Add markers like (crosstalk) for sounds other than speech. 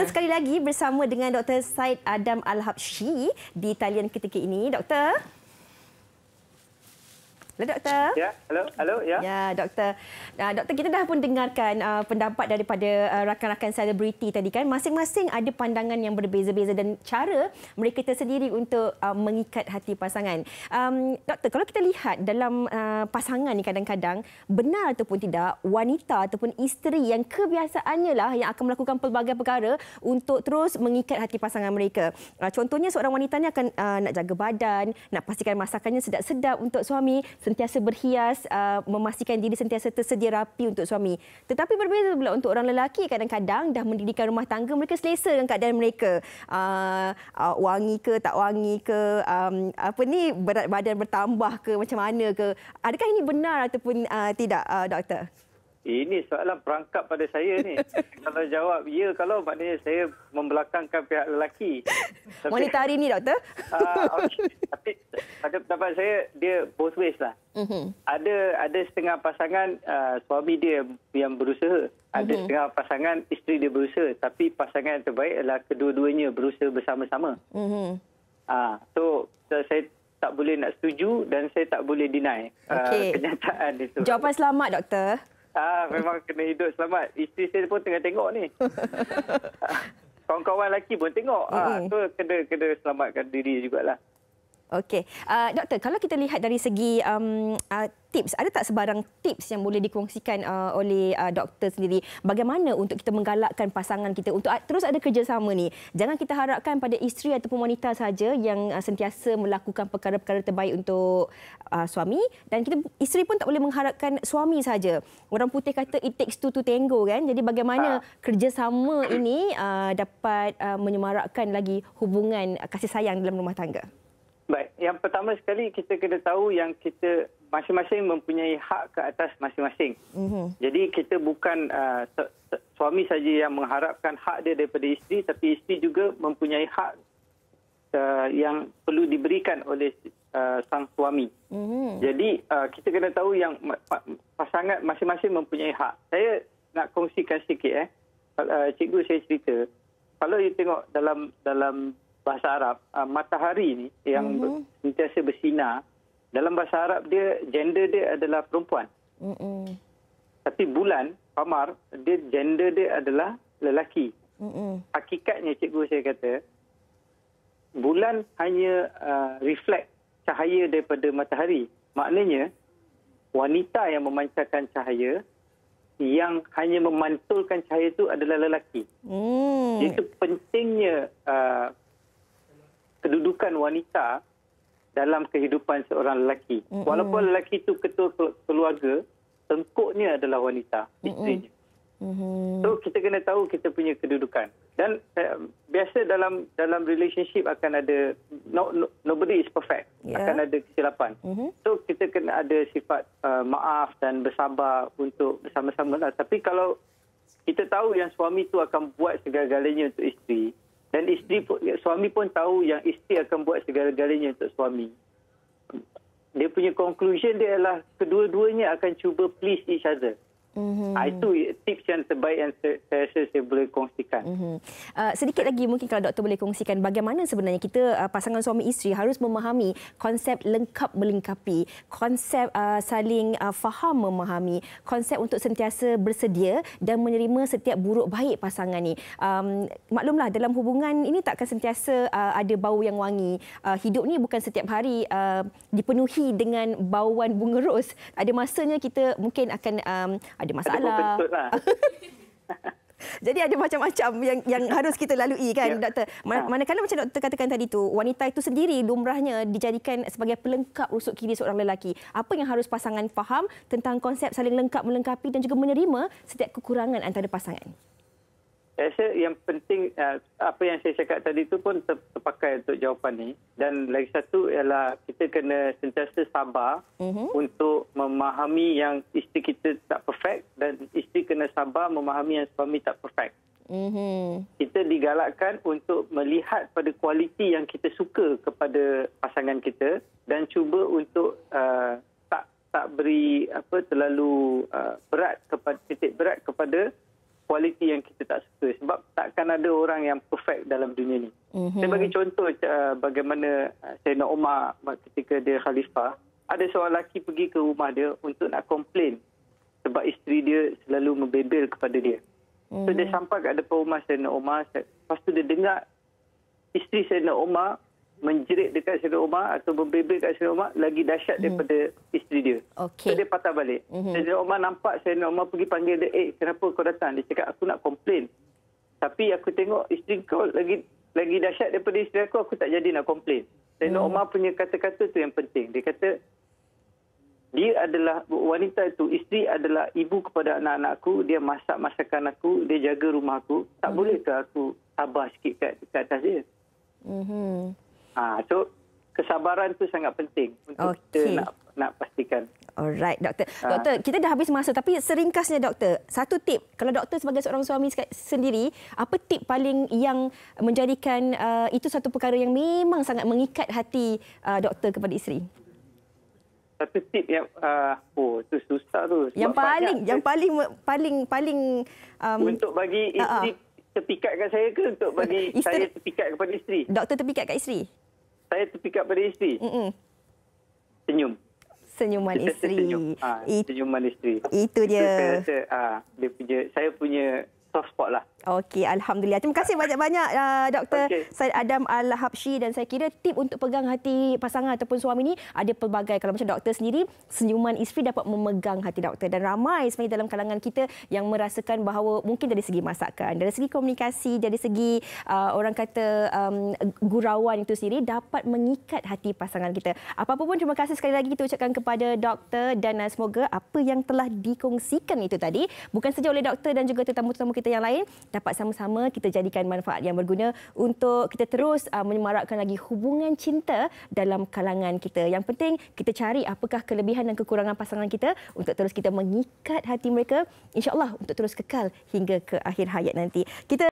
Doktor sekali lagi bersama dengan Dr. Said Adam Al-Habshi di talian ketika ini. Doktor. Hello doktor. Ya, yeah. hello, hello, ya. Yeah. Ya, yeah, doktor. Uh, doktor kita dah pun dengarkan uh, pendapat daripada uh, rakan-rakan selebriti tadi kan. Masing-masing ada pandangan yang berbeza-beza dan cara mereka tersendiri untuk uh, mengikat hati pasangan. Um, doktor, kalau kita lihat dalam uh, pasangan ni kadang-kadang benar ataupun tidak wanita ataupun isteri yang kebiasaannya lah yang akan melakukan pelbagai perkara untuk terus mengikat hati pasangan mereka. Uh, contohnya seorang wanita ni akan uh, nak jaga badan, nak pastikan masakannya sedap-sedap untuk suami sentiasa berhias, uh, memastikan diri sentiasa tersedia rapi untuk suami. Tetapi berbeza pula untuk orang lelaki, kadang-kadang dah mendirikan rumah tangga, mereka selesa dengan keadaan mereka. Uh, uh, wangi ke, tak wangi ke, um, apa ni, berat badan bertambah ke, macam mana ke. Adakah ini benar ataupun uh, tidak, uh, doktor? Eh, ini soalan perangkap pada saya ni. (laughs) kalau jawab ya kalau maknanya saya membelakangkan pihak lelaki. Tapi, (laughs) Wanita hari ni doktor. Uh, ah, okay. Tapi pada pendapat saya dia both ways lah. Mm-hmm. Ada ada setengah pasangan uh, suami dia yang berusaha. Ada mm-hmm. setengah pasangan isteri dia berusaha. Tapi pasangan yang terbaik adalah kedua-duanya berusaha bersama-sama. Mm-hmm. Uh, so saya tak boleh nak setuju dan saya tak boleh deny okay. uh, kenyataan itu. Jawapan selamat doktor. Ah, memang kena hidup selamat. Isteri saya pun tengah tengok ni. (laughs) Ha, kawan-kawan lelaki pun tengok. Ah, so kena kena selamatkan diri jugalah. Okey. Uh, doktor, kalau kita lihat dari segi um, uh, tips, ada tak sebarang tips yang boleh dikongsikan uh, oleh uh, doktor sendiri bagaimana untuk kita menggalakkan pasangan kita untuk terus ada kerjasama ni? Jangan kita harapkan pada isteri ataupun wanita saja yang uh, sentiasa melakukan perkara-perkara terbaik untuk uh, suami dan kita isteri pun tak boleh mengharapkan suami saja. Orang putih kata it takes two to tango kan. Jadi bagaimana uh. kerjasama ini uh, dapat uh, menyemarakkan lagi hubungan uh, kasih sayang dalam rumah tangga? Baik, yang pertama sekali kita kena tahu yang kita masing-masing mempunyai hak ke atas masing-masing. Mm-hmm. Jadi kita bukan uh, suami saja yang mengharapkan hak dia daripada isteri tapi isteri juga mempunyai hak uh, yang perlu diberikan oleh uh, sang suami. Mm-hmm. Jadi uh, kita kena tahu yang pasangan masing-masing mempunyai hak. Saya nak kongsikan sikit eh. Uh, cikgu saya cerita. Kalau you tengok dalam dalam bahasa Arab uh, matahari ni yang mm-hmm. sentiasa bersinar dalam bahasa Arab dia gender dia adalah perempuan. Mm-mm. Tapi bulan Kamar dia gender dia adalah lelaki. Mm-mm. Hakikatnya cikgu saya kata bulan hanya uh, reflect cahaya daripada matahari. Maknanya wanita yang memancarkan cahaya yang hanya memantulkan cahaya itu adalah lelaki. Mm. Itu pentingnya uh, kedudukan wanita dalam kehidupan seorang lelaki. Mm-hmm. Walaupun lelaki itu ketua keluarga, tengkuknya adalah wanita, isterinya. Mm-hmm. So kita kena tahu kita punya kedudukan. Dan eh, biasa dalam dalam relationship akan ada no, no, nobody is perfect. Yeah. Akan ada kesilapan. Mm-hmm. So kita kena ada sifat uh, maaf dan bersabar untuk bersama-sama. Lah. Tapi kalau kita tahu yang suami itu akan buat segala-galanya untuk isteri, dan isteri pun, suami pun tahu yang isteri akan buat segala-galanya untuk suami. Dia punya conclusion dia ialah kedua-duanya akan cuba please each other. Mm-hmm. Itu tips yang terbaik yang saya, saya boleh kongsikan. Mm-hmm. Uh, sedikit lagi mungkin kalau doktor boleh kongsikan bagaimana sebenarnya kita uh, pasangan suami isteri harus memahami konsep lengkap melengkapi, konsep uh, saling uh, faham memahami, konsep untuk sentiasa bersedia dan menerima setiap buruk baik pasangan ini. Um, maklumlah dalam hubungan ini takkan sentiasa uh, ada bau yang wangi. Uh, hidup ni bukan setiap hari uh, dipenuhi dengan bauan bunga ros. Ada masanya kita mungkin akan um, ada masalah. Lah. (laughs) Jadi ada macam-macam yang yang (laughs) harus kita lalui kan ya. doktor. Ha. Manakala macam doktor katakan tadi tu, wanita itu sendiri lumrahnya dijadikan sebagai pelengkap rusuk kiri seorang lelaki. Apa yang harus pasangan faham tentang konsep saling lengkap melengkapi dan juga menerima setiap kekurangan antara pasangan? rasa yang penting eh, apa yang saya cakap tadi itu pun terpakai untuk jawapan ini dan lagi satu ialah kita kena sentiasa sabar uh-huh. untuk memahami yang isteri kita tak perfect dan isteri kena sabar memahami yang suami tak perfect. Uh-huh. Kita digalakkan untuk melihat pada kualiti yang kita suka kepada pasangan kita dan cuba untuk uh, tak tak beri apa terlalu uh, berat kepada titik berat kepada kualiti yang kita tak suka sebab takkan ada orang yang perfect dalam dunia ni. Mm-hmm. Saya bagi contoh uh, bagaimana uh, Sayyidina Umar uh, ketika dia khalifah, ada seorang lelaki pergi ke rumah dia untuk nak komplain sebab isteri dia selalu membebel kepada dia. Mm-hmm. So dia mhm. sampai kat depan rumah Sayyidina Umar, lepas tu dia dengar isteri Sayyidina Umar menjerit dekat Sayyidina Umar atau membebel dekat Sayyidina Umar lagi dahsyat hmm. daripada isteri dia. Okay. So, dia patah balik. Mm-hmm. Sayyidina Umar nampak Sayyidina Umar pergi panggil dia, eh kenapa kau datang? Dia cakap, aku nak komplain. Tapi aku tengok isteri kau lagi lagi dahsyat daripada isteri aku, aku tak jadi nak komplain. Sayyidina hmm. Umar punya kata-kata tu yang penting. Dia kata, dia adalah wanita itu, isteri adalah ibu kepada anak-anakku, dia masak masakan aku, dia jaga rumah aku. Tak hmm. bolehkah aku sabar sikit kat, kat atas dia? Mm-hmm. Ah, so kesabaran tu sangat penting untuk okay. kita nak nak pastikan. Alright, doktor. Ah. Doktor, kita dah habis masa tapi seringkasnya doktor, satu tip kalau doktor sebagai seorang suami sendiri, apa tip paling yang menjadikan uh, itu satu perkara yang memang sangat mengikat hati uh, doktor kepada isteri? Satu tip yang uh, oh, tu susah tu. Sebab yang paling banyak, yang paling paling paling um, untuk bagi ah, ah. isteri uh-uh. terpikat saya ke untuk bagi isteri, saya terpikat kepada isteri? Doktor terpikat kat isteri saya terpikat pada isteri. Mm-mm. Senyum. Senyuman kita isteri. Senyum. Ha, senyuman isteri. Itu dia. saya rasa ha, dia punya, saya punya soft spot lah. Okey, Alhamdulillah. Terima kasih banyak-banyak uh, Dr. Okay. Syed Adam Al-Habshi dan saya kira tip untuk pegang hati pasangan ataupun suami ni ada pelbagai. Kalau macam doktor sendiri, senyuman isteri dapat memegang hati doktor dan ramai sebenarnya dalam kalangan kita yang merasakan bahawa mungkin dari segi masakan, dari segi komunikasi, dari segi uh, orang kata um, gurauan itu sendiri dapat mengikat hati pasangan kita. Apa-apa pun terima kasih sekali lagi kita ucapkan kepada doktor dan uh, semoga apa yang telah dikongsikan itu tadi bukan saja oleh doktor dan juga tetamu-tetamu kita yang lain dapat sama-sama kita jadikan manfaat yang berguna untuk kita terus uh, menyemarakkan lagi hubungan cinta dalam kalangan kita. Yang penting kita cari apakah kelebihan dan kekurangan pasangan kita untuk terus kita mengikat hati mereka insya-Allah untuk terus kekal hingga ke akhir hayat nanti. Kita